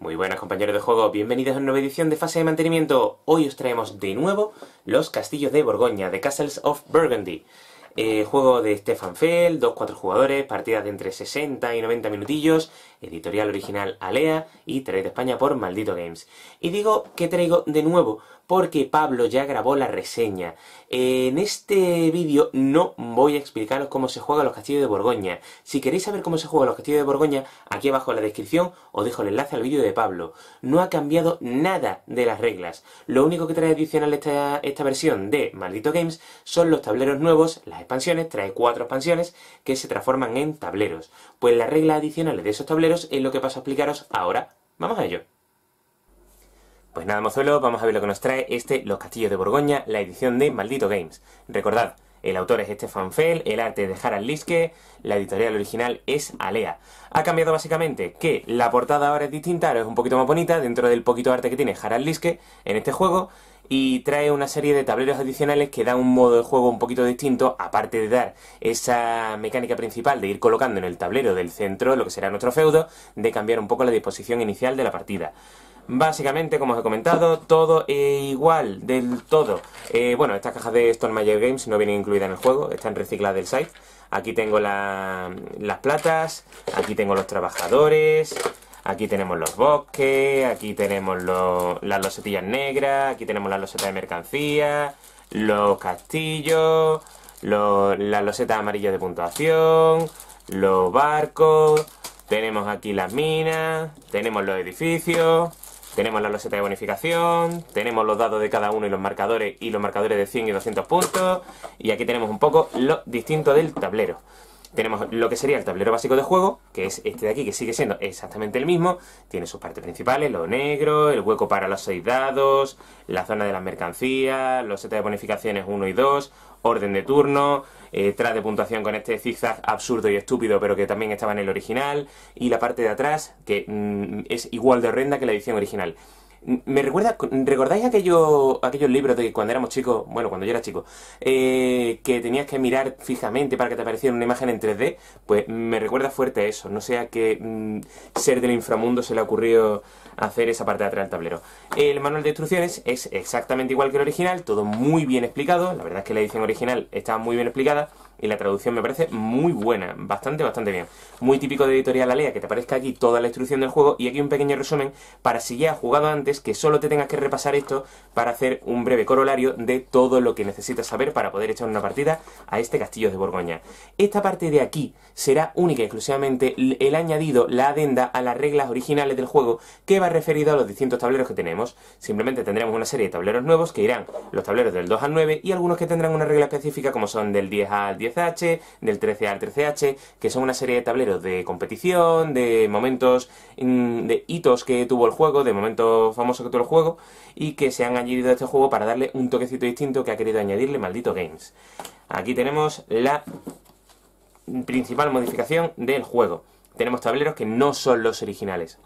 Muy buenas compañeros de juego, bienvenidos a una nueva edición de fase de mantenimiento. Hoy os traemos de nuevo los castillos de Borgoña, The Castles of Burgundy. Eh, juego de Stefan Fell, 2-4 jugadores, partidas de entre 60 y 90 minutillos, editorial original Alea y traído de España por Maldito Games. Y digo que traigo de nuevo porque Pablo ya grabó la reseña. En este vídeo no voy a explicaros cómo se juega los castillos de Borgoña. Si queréis saber cómo se juega los castillos de Borgoña, aquí abajo en la descripción os dejo el enlace al vídeo de Pablo. No ha cambiado nada de las reglas. Lo único que trae adicional esta, esta versión de Maldito Games son los tableros nuevos, las expansiones, trae cuatro expansiones que se transforman en tableros. Pues las reglas adicionales de esos tableros es lo que paso a explicaros ahora. Vamos a ello. Pues nada, mozuelo, vamos a ver lo que nos trae este Los Castillos de Borgoña, la edición de Maldito Games. Recordad, el autor es Estefan Fell, el arte de Harald Liske, la editorial original es Alea. Ha cambiado básicamente que la portada ahora es distinta, ahora es un poquito más bonita, dentro del poquito arte que tiene Harald Liske en este juego, y trae una serie de tableros adicionales que dan un modo de juego un poquito distinto, aparte de dar esa mecánica principal de ir colocando en el tablero del centro lo que será nuestro feudo, de cambiar un poco la disposición inicial de la partida. Básicamente, como os he comentado, todo es igual del todo. Eh, bueno, estas cajas de Stormager Games no vienen incluidas en el juego, están recicladas del site. Aquí tengo las platas, aquí tengo los trabajadores, Aquí tenemos los bosques, aquí tenemos las losetillas negras, aquí tenemos las losetas de mercancía, los castillos, las losetas amarillas de puntuación, los barcos, tenemos aquí las minas, tenemos los edificios, tenemos la loseta de bonificación, tenemos los dados de cada uno y los marcadores, y los marcadores de 100 y 200 puntos, y aquí tenemos un poco lo distinto del tablero. Tenemos lo que sería el tablero básico de juego, que es este de aquí, que sigue siendo exactamente el mismo. Tiene sus partes principales, lo negro, el hueco para los seis dados, la zona de las mercancías, los setas de bonificaciones 1 y 2, orden de turno, eh, tras de puntuación con este zigzag absurdo y estúpido, pero que también estaba en el original, y la parte de atrás, que mm, es igual de horrenda que la edición original. Me recuerda, ¿recordáis aquello, aquellos libros de que cuando éramos chicos, bueno, cuando yo era chico, eh, que tenías que mirar fijamente para que te apareciera una imagen en 3D? Pues me recuerda fuerte a eso, no sea que mm, ser del inframundo se le ha ocurrido hacer esa parte de atrás del tablero. El manual de instrucciones es exactamente igual que el original, todo muy bien explicado, la verdad es que la edición original estaba muy bien explicada, y la traducción me parece muy buena, bastante, bastante bien. Muy típico de Editorial Alea que te aparezca aquí toda la instrucción del juego y aquí un pequeño resumen para si ya has jugado antes que solo te tengas que repasar esto para hacer un breve corolario de todo lo que necesitas saber para poder echar una partida a este castillo de Borgoña. Esta parte de aquí será única y exclusivamente el añadido, la adenda a las reglas originales del juego que va referido a los distintos tableros que tenemos. Simplemente tendremos una serie de tableros nuevos que irán los tableros del 2 al 9 y algunos que tendrán una regla específica como son del 10 al 10 del 13 al 13H, que son una serie de tableros de competición, de momentos, mm, de hitos que tuvo el juego, de momentos famosos que tuvo el juego, y que se han añadido a este juego para darle un toquecito distinto que ha querido añadirle Maldito Games. Aquí tenemos la principal modificación del juego. Tenemos tableros que no son los originales.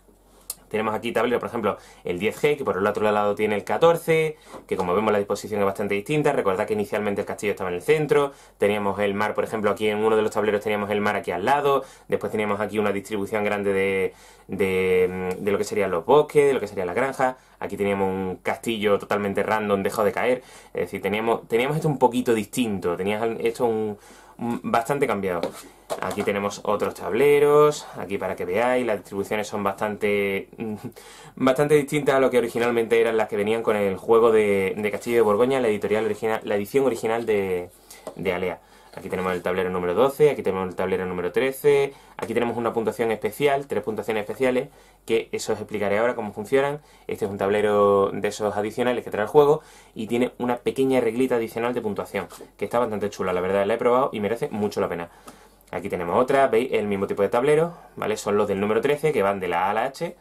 Tenemos aquí tablero, por ejemplo, el 10G, que por el otro lado tiene el 14, que como vemos la disposición es bastante distinta. Recordad que inicialmente el castillo estaba en el centro, teníamos el mar, por ejemplo, aquí en uno de los tableros teníamos el mar aquí al lado, después teníamos aquí una distribución grande de, de, lo que serían los bosques, de lo que sería la granja, aquí teníamos un castillo totalmente random, dejado de caer, es decir, teníamos, teníamos esto un poquito distinto, tenías esto un Mm, bastante cambiado. Aquí tenemos otros tableros, aquí para que veáis, las distribuciones son bastante, mm, bastante distintas a lo que originalmente eran las que venían con el juego de, Castillo de Borgoña, la, editorial original, la edición original de Alea. Aquí tenemos el tablero número 12, aquí tenemos el tablero número 13, aquí tenemos una puntuación especial, tres puntuaciones especiales, que eso os explicaré ahora cómo funcionan. Este es un tablero de esos adicionales que trae el juego y tiene una pequeña reglita adicional de puntuación, que está bastante chula, la verdad la he probado y merece mucho la pena. Aquí tenemos otra, veis el mismo tipo de tablero, ¿vale? Son los del número 13 que van de la A a la H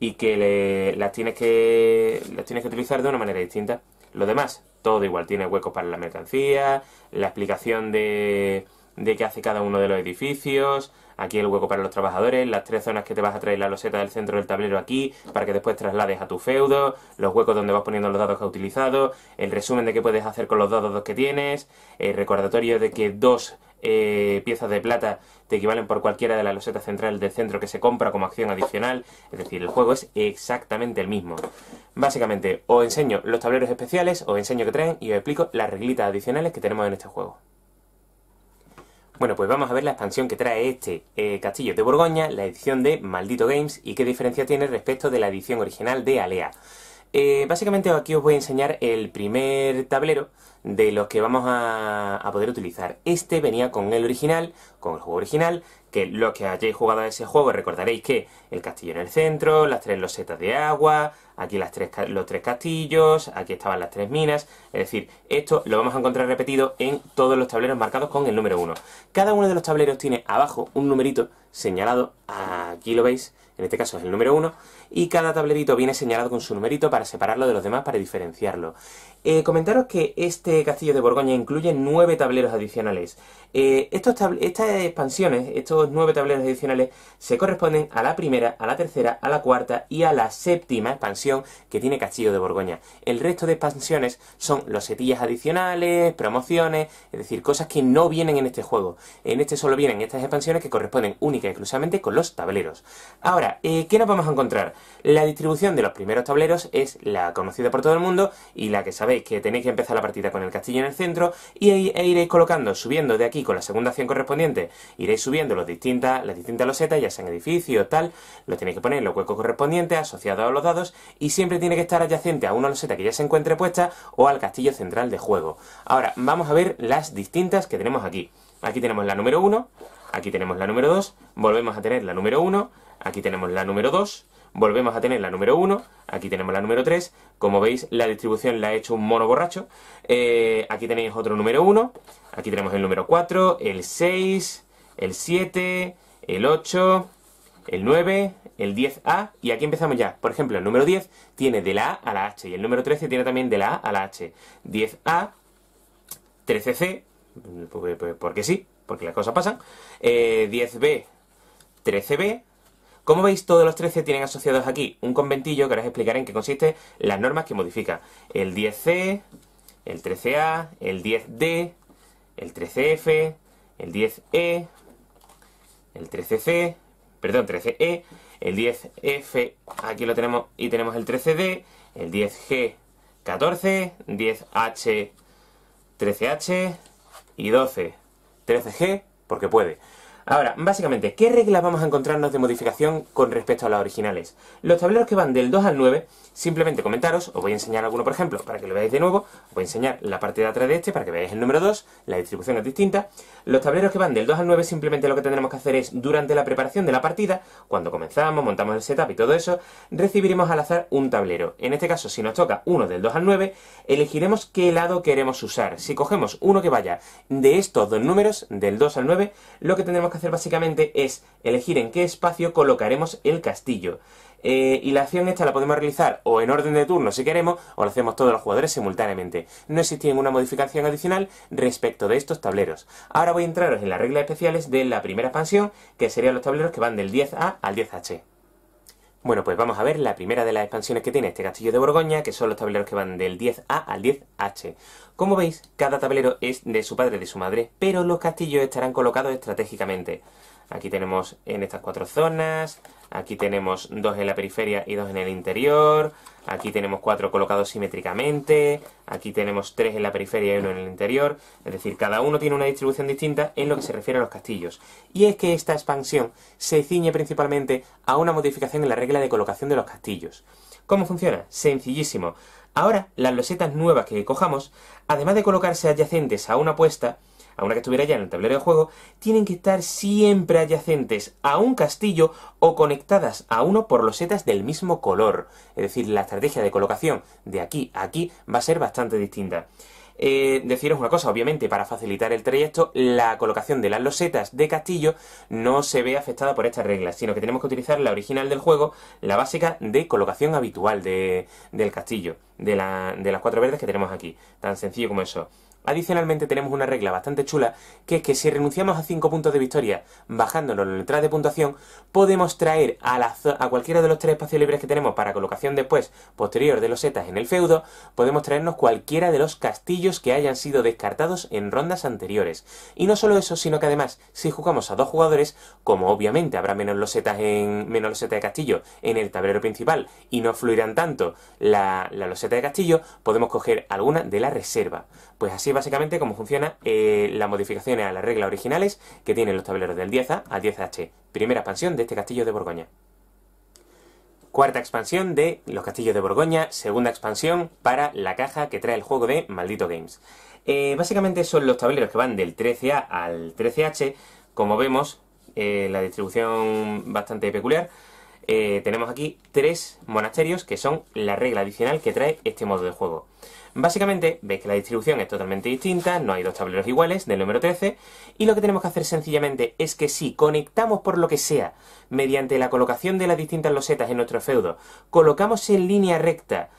y que las, tienes que, las tienes que utilizar de una manera distinta. Los demás todo igual, tiene huecos para la mercancía, la explicación de, de qué hace cada uno de los edificios, aquí el hueco para los trabajadores, las tres zonas que te vas a traer la loseta del centro del tablero aquí, para que después traslades a tu feudo, los huecos donde vas poniendo los dados que has utilizado, el resumen de qué puedes hacer con los dos dados que tienes, el recordatorio de que dos eh, piezas de plata te equivalen por cualquiera de las losetas centrales del centro que se compra como acción adicional. Es decir, el juego es exactamente el mismo. Básicamente, os enseño los tableros especiales, os enseño que traen y os explico las reglitas adicionales que tenemos en este juego. Bueno, pues vamos a ver la expansión que trae este eh, Castillo de Borgoña, la edición de Maldito Games, y qué diferencia tiene respecto de la edición original de Alea. Eh, básicamente aquí os voy a enseñar el primer tablero de los que vamos a poder utilizar. Este venía con el original, con el juego original, que los que hayáis jugado a ese juego recordaréis que el castillo en el centro, las tres losetas de agua, aquí las tres, los tres castillos, aquí estaban las tres minas, es decir, esto lo vamos a encontrar repetido en todos los tableros marcados con el número 1. Cada uno de los tableros tiene abajo un numerito señalado, aquí lo veis, en este caso es el número 1, y cada tablerito viene señalado con su numerito para separarlo de los demás, para diferenciarlo. Eh, comentaros que este castillo de Borgoña incluye nueve tableros adicionales. Eh, estos de expansiones, estos nueve tableros adicionales, se corresponden a la primera, a la tercera, a la cuarta y a la séptima expansión que tiene Castillo de Borgoña. El resto de expansiones son los setillas adicionales, promociones, es decir, cosas que no vienen en este juego. En este solo vienen estas expansiones que corresponden única y exclusivamente con los tableros. Ahora, eh, ¿qué nos vamos a encontrar? La distribución de los primeros tableros es la conocida por todo el mundo y la que sabéis que tenéis que empezar la partida con el castillo en el centro y e iréis colocando, subiendo de aquí con la segunda acción correspondiente iréis subiendo las distintas, las distintas losetas, ya sea sean edificios, tal, lo tenéis que poner en los huecos correspondientes, asociados a los dados, y siempre tiene que estar adyacente a una loseta que ya se encuentre puesta o al castillo central de juego. Ahora, vamos a ver las distintas que tenemos aquí. Aquí tenemos la número 1, aquí tenemos la número 2, volvemos a tener la número 1, aquí tenemos la número 2, volvemos a tener la número 1, aquí tenemos la número 3, como veis la distribución la ha hecho un mono borracho, eh, aquí tenéis otro número 1, aquí tenemos el número 4, el 6, el 7, el 8, el 9, el 10A, y aquí empezamos ya. Por ejemplo, el número 10 tiene de la A a la H, y el número 13 tiene también de la A a la H. 10A, 13C, porque sí, porque las cosas pasan, 10B, eh, 13B, como veis, todos los 13 tienen asociados aquí un conventillo que ahora os explicaré en qué consiste las normas que modifica. El 10C, el 13A, el 10D, el 13F, el 10E, el 13C, perdón, 13E, e, el 10F, aquí lo tenemos y tenemos el 13D, el 10G 14, 10H 13H y 12 13G, porque puede. Ahora, básicamente, ¿qué reglas vamos a encontrarnos de modificación con respecto a las originales? Los tableros que van del 2 al 9, simplemente comentaros, os voy a enseñar alguno por ejemplo, para que lo veáis de nuevo, os voy a enseñar la parte de atrás de este para que veáis el número 2, la distribución es distinta. Los tableros que van del 2 al 9 simplemente lo que tendremos que hacer es, durante la preparación de la partida, cuando comenzamos, montamos el setup y todo eso, recibiremos al azar un tablero. En este caso, si nos toca uno del 2 al 9, elegiremos qué lado queremos usar. Si cogemos uno que vaya de estos dos números, del 2 al 9, lo que tendremos que hacer básicamente es elegir en qué espacio colocaremos el castillo. Eh, y la acción esta la podemos realizar o en orden de turno si queremos, o lo hacemos todos los jugadores simultáneamente. No existe ninguna modificación adicional respecto de estos tableros. Ahora voy a entraros en las reglas especiales de la primera expansión, que serían los tableros que van del 10A al 10H. Bueno, pues vamos a ver la primera de las expansiones que tiene este castillo de Borgoña, que son los tableros que van del 10A al 10H. Como veis, cada tablero es de su padre y de su madre, pero los castillos estarán colocados estratégicamente. Aquí tenemos en estas cuatro zonas, aquí tenemos dos en la periferia y dos en el interior, Aquí tenemos cuatro colocados simétricamente, aquí tenemos tres en la periferia y uno en el interior. Es decir, cada uno tiene una distribución distinta en lo que se refiere a los castillos. Y es que esta expansión se ciñe principalmente a una modificación en la regla de colocación de los castillos. ¿Cómo funciona? Sencillísimo. Ahora, las losetas nuevas que cojamos, además de colocarse adyacentes a una puesta, a una que estuviera ya en el tablero de juego, tienen que estar siempre adyacentes a un castillo o conectadas a uno por losetas del mismo color. Es decir, la estrategia de colocación de aquí a aquí va a ser bastante distinta. Eh, deciros una cosa, obviamente, para facilitar el trayecto, la colocación de las losetas de castillo no se ve afectada por esta regla, sino que tenemos que utilizar la original del juego, la básica de colocación habitual del castillo, de las cuatro verdes que tenemos aquí. Tan sencillo como eso. Adicionalmente tenemos una regla bastante chula, que es que si renunciamos a 5 puntos de victoria bajándonos la entrada de puntuación, podemos traer a, la a cualquiera de los tres espacios libres que tenemos para colocación después, posterior de los setas en el feudo, podemos traernos cualquiera de los castillos que hayan sido descartados en rondas anteriores. Y no solo eso, sino que además, si jugamos a dos jugadores, como obviamente habrá menos los setas en menos los de castillo en el tablero principal y no fluirán tanto la, la loseta de castillo, podemos coger alguna de la reserva. Pues así básicamente cómo funciona eh, las modificaciones a las reglas originales que tienen los tableros del 10A al 10H, primera expansión de este castillo de Borgoña. Cuarta expansión de los castillos de Borgoña, segunda expansión para la caja que trae el juego de Maldito Games. Eh, básicamente son los tableros que van del 13A al 13H, como vemos, eh, la distribución bastante peculiar. tenemos aquí tres monasterios que son la regla adicional que trae este modo de juego. Básicamente, veis que la distribución es totalmente distinta, no hay dos tableros iguales del número 13, y lo que tenemos que hacer sencillamente es que si conectamos por lo que sea, mediante la colocación de las distintas losetas en nuestro feudo, colocamos en línea recta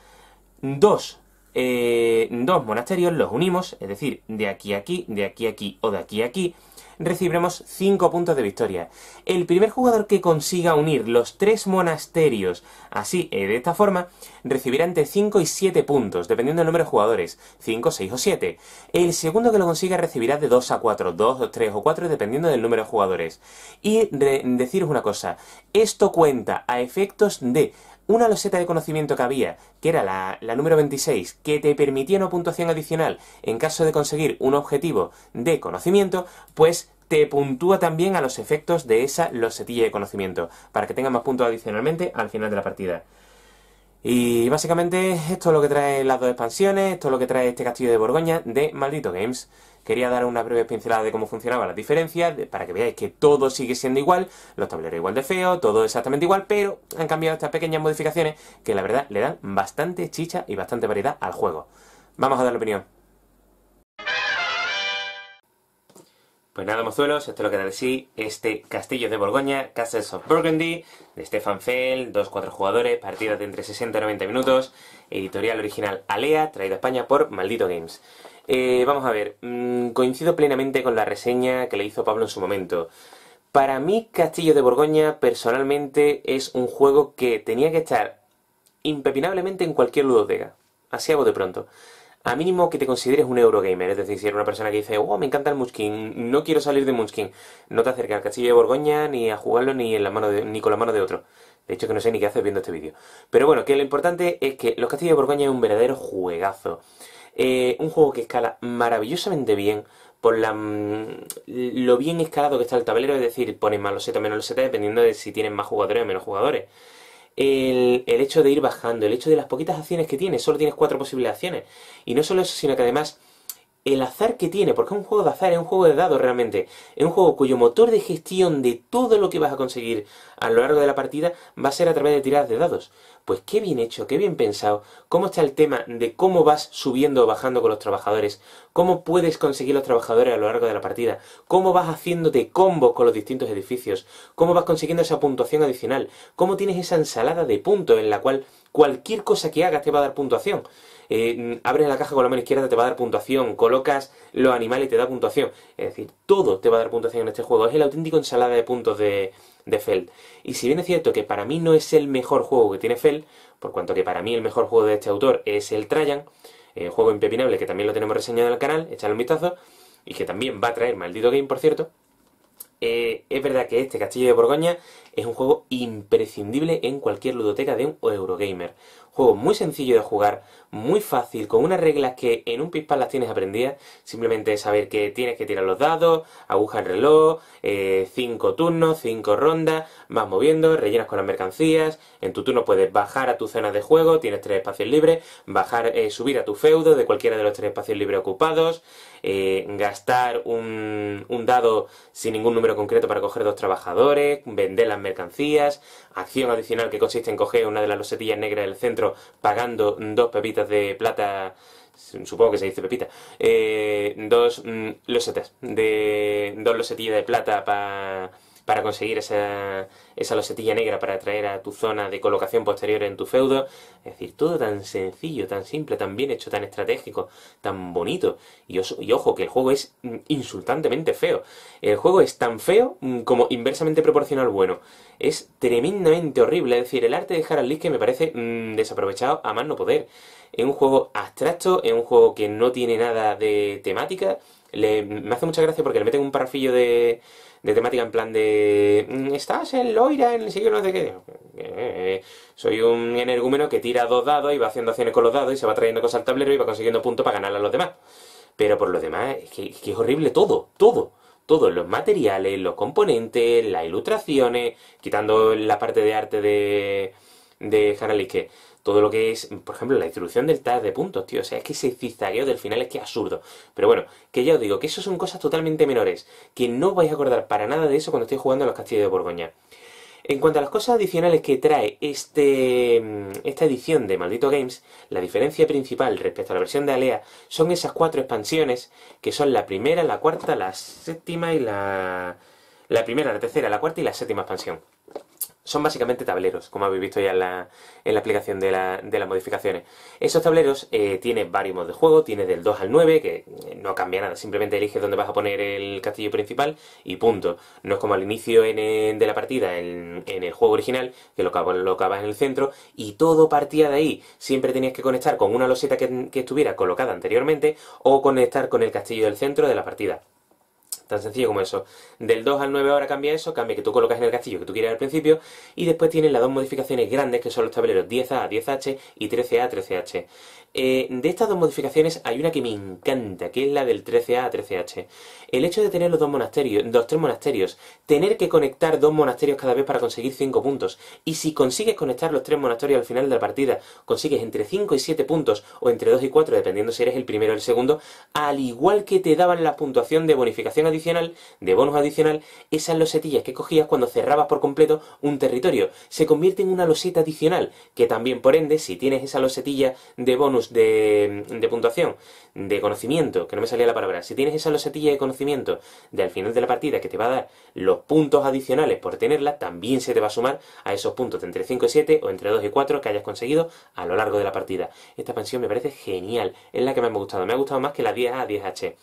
dos, eh, monasterios, los unimos, es decir, de aquí a aquí, de aquí a aquí o de aquí a aquí, recibiremos 5 puntos de victoria. El primer jugador que consiga unir los 3 monasterios así eh, de esta forma, recibirá entre 5 y 7 puntos, dependiendo del número de jugadores, 5, 6 o 7. El segundo que lo consiga recibirá de 2 a 4, 2, 3 o 4, dependiendo del número de jugadores. Y deciros una cosa, esto cuenta a efectos de una loseta de conocimiento que había, que era la, número 26, que te permitía una puntuación adicional en caso de conseguir un objetivo de conocimiento, pues te puntúa también a los efectos de esa losetilla de conocimiento, para que tengas más puntos adicionalmente al final de la partida. Y básicamente esto es lo que trae las dos expansiones, esto es lo que trae este castillo de Borgoña de Maldito Games quería dar una breve pincelada de cómo funcionaba la diferencia, para que veáis que todo sigue siendo igual, los tableros igual de feo, todo exactamente igual, pero han cambiado estas pequeñas modificaciones que la verdad le dan bastante chicha y bastante variedad al juego. Vamos a dar la opinión. Pues nada, mozuelos, esto es lo que da de sí este Castillo de Borgoña, Castles of Burgundy, de Stefan Fell, 2-4 jugadores, partidas de entre 60 y 90 minutos, editorial original Alea, traído a España por Maldito Games. Eh, vamos a ver, mm, coincido plenamente con la reseña que le hizo Pablo en su momento. Para mí, Castillo de Borgoña, personalmente, es un juego que tenía que estar impepinablemente en cualquier ludoteca. Así hago de pronto. A mínimo que te consideres un Eurogamer, es decir, si eres una persona que dice, wow, me encanta el Munchkin, no quiero salir de Munchkin, no te acerques al Castillo de Borgoña ni a jugarlo ni, en la mano ni con la mano de otro. De hecho, que no sé ni qué haces viendo este vídeo. Pero bueno, que lo importante es que Los Castillos de Borgoña es un verdadero juegazo. Eh, un juego que escala maravillosamente bien por la, mm, lo bien escalado que está el tablero, es decir, pones más o menos loseta, dependiendo de si tienen más jugadores o menos jugadores. El, el, hecho de ir bajando, el hecho de las poquitas acciones que tiene. solo tienes cuatro posibles acciones. Y no solo eso, sino que además el azar que tiene, porque es un juego de azar, es un juego de dados realmente, es un juego cuyo motor de gestión de todo lo que vas a conseguir a lo largo de la partida va a ser a través de tiradas de dados. Pues qué bien hecho, qué bien pensado, cómo está el tema de cómo vas subiendo o bajando con los trabajadores, cómo puedes conseguir los trabajadores a lo largo de la partida, cómo vas haciéndote combos con los distintos edificios, cómo vas consiguiendo esa puntuación adicional, cómo tienes esa ensalada de puntos en la cual cualquier cosa que hagas te va a dar puntuación. Eh, abres la caja con la mano izquierda te va a dar puntuación, colocas los animales y te da puntuación. Es decir, todo te va a dar puntuación en este juego. Es el auténtico ensalada de puntos de, de Feld. Y si bien es cierto que para mí no es el mejor juego que tiene Feld, por cuanto que para mí el mejor juego de este autor es el Trajan, eh, juego impepinable que también lo tenemos reseñado en el canal, echadle un vistazo, y que también va a traer Maldito Game, por cierto, eh, es verdad que este Castillo de Borgoña es un juego imprescindible en cualquier ludoteca de un Eurogamer. Juego muy sencillo de jugar, muy fácil, con unas reglas que en un pispal las tienes aprendidas. Simplemente saber que tienes que tirar los dados, aguja el reloj, 5 eh, turnos, 5 rondas, vas moviendo, rellenas con las mercancías. En tu turno puedes bajar a tu zona de juego, tienes tres espacios libres, bajar, eh, subir a tu feudo de cualquiera de los tres espacios libres ocupados, eh, gastar un, dado sin ningún número concreto para coger dos trabajadores, vender las mercancías, acción adicional que consiste en coger una de las losetillas negras del centro pagando dos pepitas de plata, supongo que se dice pepita, eh, dos mm, losetas, de, dos losetillas de plata para para conseguir esa, esa losetilla negra para atraer a tu zona de colocación posterior en tu feudo. Es decir, todo tan sencillo, tan simple, tan bien hecho, tan estratégico, tan bonito. Y, y ojo, que el juego es mm, insultantemente feo. El juego es tan feo mm, como inversamente proporcional bueno. Es tremendamente horrible. Es decir, el arte de Harald list que me parece mm, desaprovechado a más no poder. Es un juego abstracto, es un juego que no tiene nada de temática. me hace mucha gracia porque le meten un parrafillo de, de temática en plan de... Mm, estás en Loira, en el siglo no sé eh, soy un energúmeno que tira dos dados y va haciendo acciones con los dados y se va trayendo cosas al tablero y va consiguiendo puntos para ganar a los demás. Pero por lo demás, es que, es horrible todo, todo. Todos los materiales, los componentes, las ilustraciones, quitando la parte de arte de, de todo lo que es, por ejemplo, la distribución del tag de puntos, tío. O sea, es que ese cizareo del final es que es absurdo. Pero bueno, que ya os digo, que eso son cosas totalmente menores, que no vais a acordar para nada de eso cuando estéis jugando a los castillos de Borgoña. En cuanto a las cosas adicionales que trae este, mm, esta edición de Maldito Games, la diferencia principal respecto a la versión de Alea son esas cuatro expansiones, que son la primera, la cuarta, la séptima y la la primera, la tercera, la cuarta y la séptima expansión. Son básicamente tableros, como habéis visto ya en la, en aplicación de, las modificaciones. Esos tableros eh, tienen varios modos de juego, tiene del 2 al 9, que eh, no cambia nada, simplemente eliges dónde vas a poner el castillo principal y punto. No es como al inicio de la partida, en, el juego original, que lo colocabas en el centro y todo partía de ahí. Siempre tenías que conectar con una loseta que estuviera colocada anteriormente o conectar con el castillo del centro de la partida. Tan sencillo como eso. Del 2 al 9 ahora cambia eso, cambia que tú colocas en el castillo que tú quieras al principio y después tienes las dos modificaciones grandes que son los tableros 10A, 10H y 13A, 13H. Eh, de estas dos modificaciones hay una que me encanta, que es la del 13A a 13H. El hecho de tener los dos monasterios, dos tres monasterios, tener que conectar dos monasterios cada vez para conseguir 5 puntos. Y si consigues conectar los tres monasterios al final de la partida, consigues entre 5 y 7 puntos, o entre 2 y 4, dependiendo si eres el primero o el segundo, al igual que te daban la puntuación de bonificación adicional, de bonus adicional, esas losetillas que cogías cuando cerrabas por completo un territorio. Se convierte en una loseta adicional, que también por ende, si tienes esa losetilla de bonus de, puntuación, de conocimiento, que no me salía la palabra, si tienes esa losetilla de conocimiento de al final de la partida que te va a dar los puntos adicionales por tenerla, también se te va a sumar a esos puntos de entre 5 y 7 o entre 2 y 4 que hayas conseguido a lo largo de la partida. Esta pensión me parece genial, es la que más me ha gustado, me ha gustado más que la 10A 10H.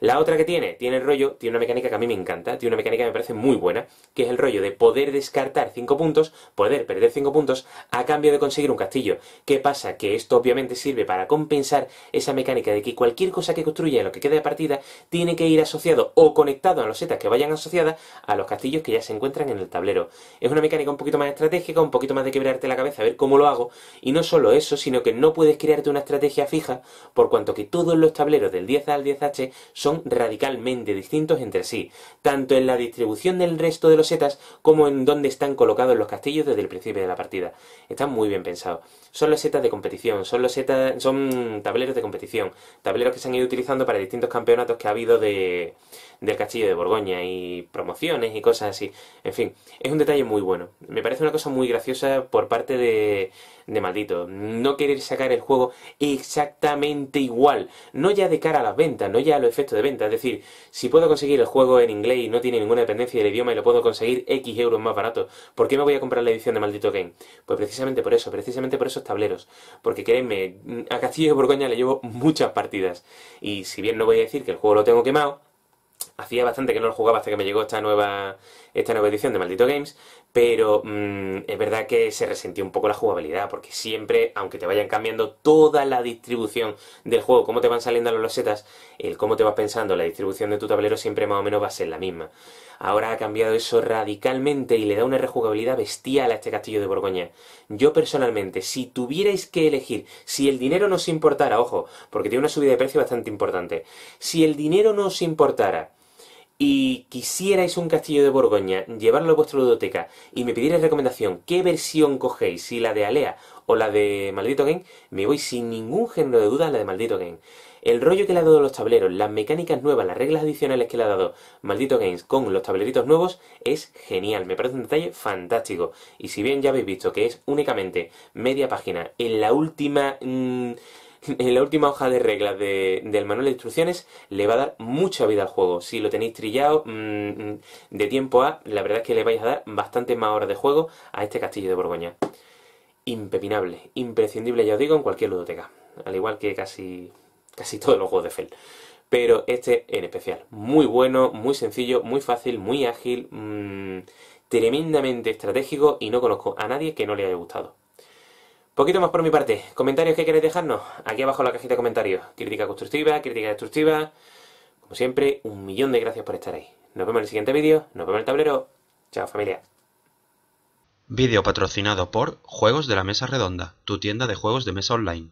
La otra que tiene, tiene el rollo, tiene una mecánica que a mí me encanta, tiene una mecánica que me parece muy buena, que es el rollo de poder descartar 5 puntos, poder perder 5 puntos a cambio de conseguir un castillo. ¿Qué pasa? Que esto obviamente sirve para compensar esa mecánica de que cualquier cosa que construya en lo que quede de partida tiene que ir asociado o conectado a los setas que vayan asociadas a los castillos que ya se encuentran en el tablero. Es una mecánica un poquito más estratégica, un poquito más de quebrarte la cabeza a ver cómo lo hago, y no solo eso, sino que no puedes crearte una estrategia fija, por cuanto que todos los tableros del 10 al 10H son son radicalmente distintos entre sí, tanto en la distribución del resto de los setas como en dónde están colocados los castillos desde el principio de la partida. está muy bien pensado, Son los setas de competición, son los son tableros de competición, tableros que se han ido utilizando para distintos campeonatos que ha habido del castillo de Borgoña y promociones y cosas así. En fin, es un detalle muy bueno. Me parece una cosa muy graciosa por parte de, de maldito. No querer sacar el juego exactamente igual, no ya de cara a las ventas, no ya a los efectos de venta. Es decir, si puedo conseguir el juego en inglés y no tiene ninguna dependencia del idioma y lo puedo conseguir X euros más barato, ¿por qué me voy a comprar la edición de Maldito Game? Pues precisamente por eso, precisamente por esos tableros. Porque créeme, a Castillo de Borgoña le llevo muchas partidas. Y si bien no voy a decir que el juego lo tengo quemado, hacía bastante que no lo jugaba hasta que me llegó esta nueva, esta nueva edición de Maldito Games, pero mm, es verdad que se resentió un poco la jugabilidad, porque siempre, aunque te vayan cambiando toda la distribución del juego, cómo te van saliendo las losetas, el cómo te vas pensando, la distribución de tu tablero siempre más o menos va a ser la misma. Ahora ha cambiado eso radicalmente y le da una rejugabilidad bestial a este castillo de Borgoña. Yo personalmente, si tuvierais que elegir, si el dinero no importara, ojo, porque tiene una subida de precio bastante importante, si el dinero no importara, y quisierais un castillo de Borgoña, llevarlo a vuestra ludoteca y me pidierais recomendación, ¿qué versión cogéis? Si la de Alea o la de Maldito Game, me voy sin ningún género de duda a la de Maldito Game. El rollo que le ha dado los tableros, las mecánicas nuevas, las reglas adicionales que le ha dado Maldito Games con los tableritos nuevos es genial, me parece un detalle fantástico. Y si bien ya habéis visto que es únicamente media página en la última... Mm, en la última hoja de reglas del manual de instrucciones le va a dar mucha vida al juego. Si lo tenéis trillado mm, mm, de tiempo a, la verdad es que le vais a dar bastantes más horas de juego a este castillo de Borgoña. Impepinable, imprescindible, ya os digo, en cualquier ludoteca. Al igual que casi, casi todos los juegos de Fel. Pero este en especial. Muy bueno, muy sencillo, muy fácil, muy ágil, mm, tremendamente estratégico y no conozco a nadie que no le haya gustado. Poquito más por mi parte. ¿Comentarios que queréis dejarnos? Aquí abajo en la cajita de comentarios. Crítica constructiva, crítica destructiva. Como siempre, un millón de gracias por estar ahí. Nos vemos en el siguiente vídeo. Nos vemos en el tablero. Chao, familia. Vídeo patrocinado por Juegos de la Mesa Redonda, tu tienda de juegos de mesa online.